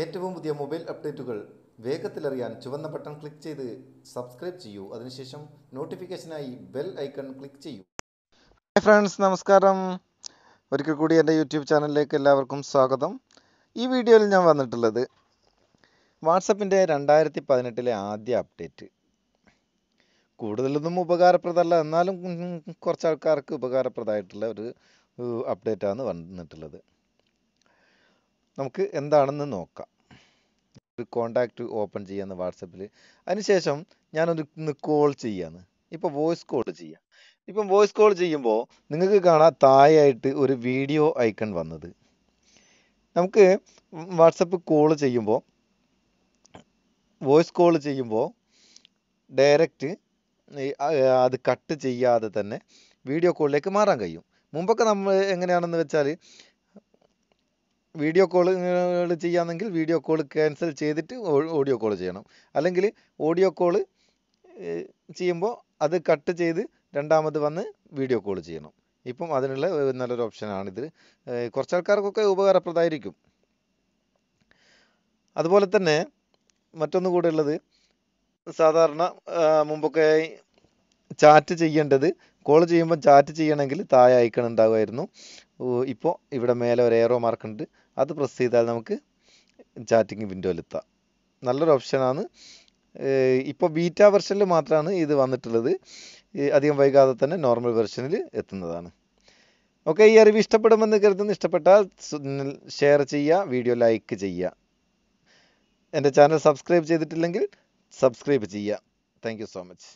ഏറ്റവും പുതിയ മൊബൈൽ അപ്ഡേറ്റുകൾ വേഗത്തിലറിയാൻ ചുവന്ന ബട്ടൺ ക്ലിക്ക് ചെയ്ത് സബ്സ്ക്രൈബ് ചെയ്യൂ അതിനുശേഷം നോട്ടിഫിക്കേഷനായി ബെൽ ഐക്കൺ ക്ലിക്ക് ചെയ്യൂ ഹായ് ഫ്രണ്ട്സ് നമസ്കാരം ഒരിക്കൽ കൂടി എൻ്റെ യൂട്യൂബ് ചാനലിലേക്ക് എല്ലാവർക്കും സ്വാഗതം ഈ വീഡിയോയിൽ ഞാൻ വന്നിട്ടുള്ളത് വാട്സപ്പിൻ്റെ രണ്ടായിരത്തി പതിനെട്ടിലെ ആദ്യ അപ്ഡേറ്റ് കൂടുതലൊന്നും ഉപകാരപ്രദമല്ല എന്നാലും കുറച്ച് ആൾക്കാർക്ക് ഉപകാരപ്രദമായിട്ടുള്ള ഒരു അപ്ഡേറ്റാണ് വന്നിട്ടുള്ളത് നമുക്ക് എന്താണെന്ന് നോക്കാം ഒരു കോണ്ടാക്റ്റ് ഓപ്പൺ ചെയ്യാന്ന് വാട്സപ്പിൽ അതിനുശേഷം ഞാനൊന്ന് കോൾ ചെയ്യാന്ന് ഇപ്പോൾ വോയിസ് കോൾ ചെയ്യാം ഇപ്പം വോയിസ് കോൾ ചെയ്യുമ്പോൾ നിങ്ങൾക്ക് കാണാൻ താഴെയായിട്ട് ഒരു വീഡിയോ ഐക്കൺ വന്നത് നമുക്ക് വാട്സപ്പ് കോൾ ചെയ്യുമ്പോൾ വോയിസ് കോൾ ചെയ്യുമ്പോൾ ഡയറക്റ്റ് അത് കട്ട് ചെയ്യാതെ തന്നെ വീഡിയോ കോളിലേക്ക് മാറാൻ കഴിയും മുമ്പൊക്കെ നമ്മൾ എങ്ങനെയാണെന്ന് വെച്ചാൽ വീഡിയോ കോൾ ചെയ്യാമെങ്കിൽ വീഡിയോ കോൾ ക്യാൻസൽ ചെയ്തിട്ട് ഓഡിയോ കോൾ ചെയ്യണം അല്ലെങ്കിൽ ഓഡിയോ കോൾ ചെയ്യുമ്പോൾ അത് കട്ട് ചെയ്ത് രണ്ടാമത് വന്ന് വീഡിയോ കോൾ ചെയ്യണം ഇപ്പം അതിനുള്ള നല്ലൊരു ഓപ്ഷനാണിത് കുറച്ച് ആൾക്കാർക്കൊക്കെ ഉപകാരപ്രദമായിരിക്കും അതുപോലെ തന്നെ മറ്റൊന്ന് കൂടെ ഉള്ളത് സാധാരണ മുമ്പൊക്കെ ചാറ്റ് ചെയ്യേണ്ടത് കോൾ ചെയ്യുമ്പോൾ ചാറ്റ് ചെയ്യണമെങ്കിൽ താഴെ ഐക്കൺ ഉണ്ടാകുമായിരുന്നു ഇപ്പോൾ ഇവിടെ മേലെ ഒരു ഏറോ മാർക്കുണ്ട് അത് പ്രസ് ചെയ്താൽ നമുക്ക് ചാറ്റിംഗ് വിൻഡോയിലെത്താം നല്ലൊരു ഓപ്ഷനാണ് ഇപ്പോൾ ബീറ്റ വെർഷനിൽ മാത്രമാണ് ഇത് വന്നിട്ടുള്ളത് അധികം വൈകാതെ തന്നെ നോർമൽ വെർഷനിൽ എത്തുന്നതാണ് ഓക്കെ ഈ അറിവ് ഇഷ്ടപ്പെടുമെന്ന് കരുതുന്നു ഇഷ്ടപ്പെട്ടാൽ ഷെയർ ചെയ്യുക വീഡിയോ ലൈക്ക് ചെയ്യുക എൻ്റെ ചാനൽ സബ്സ്ക്രൈബ് ചെയ്തിട്ടില്ലെങ്കിൽ സബ്സ്ക്രൈബ് ചെയ്യുക താങ്ക് സോ മച്ച്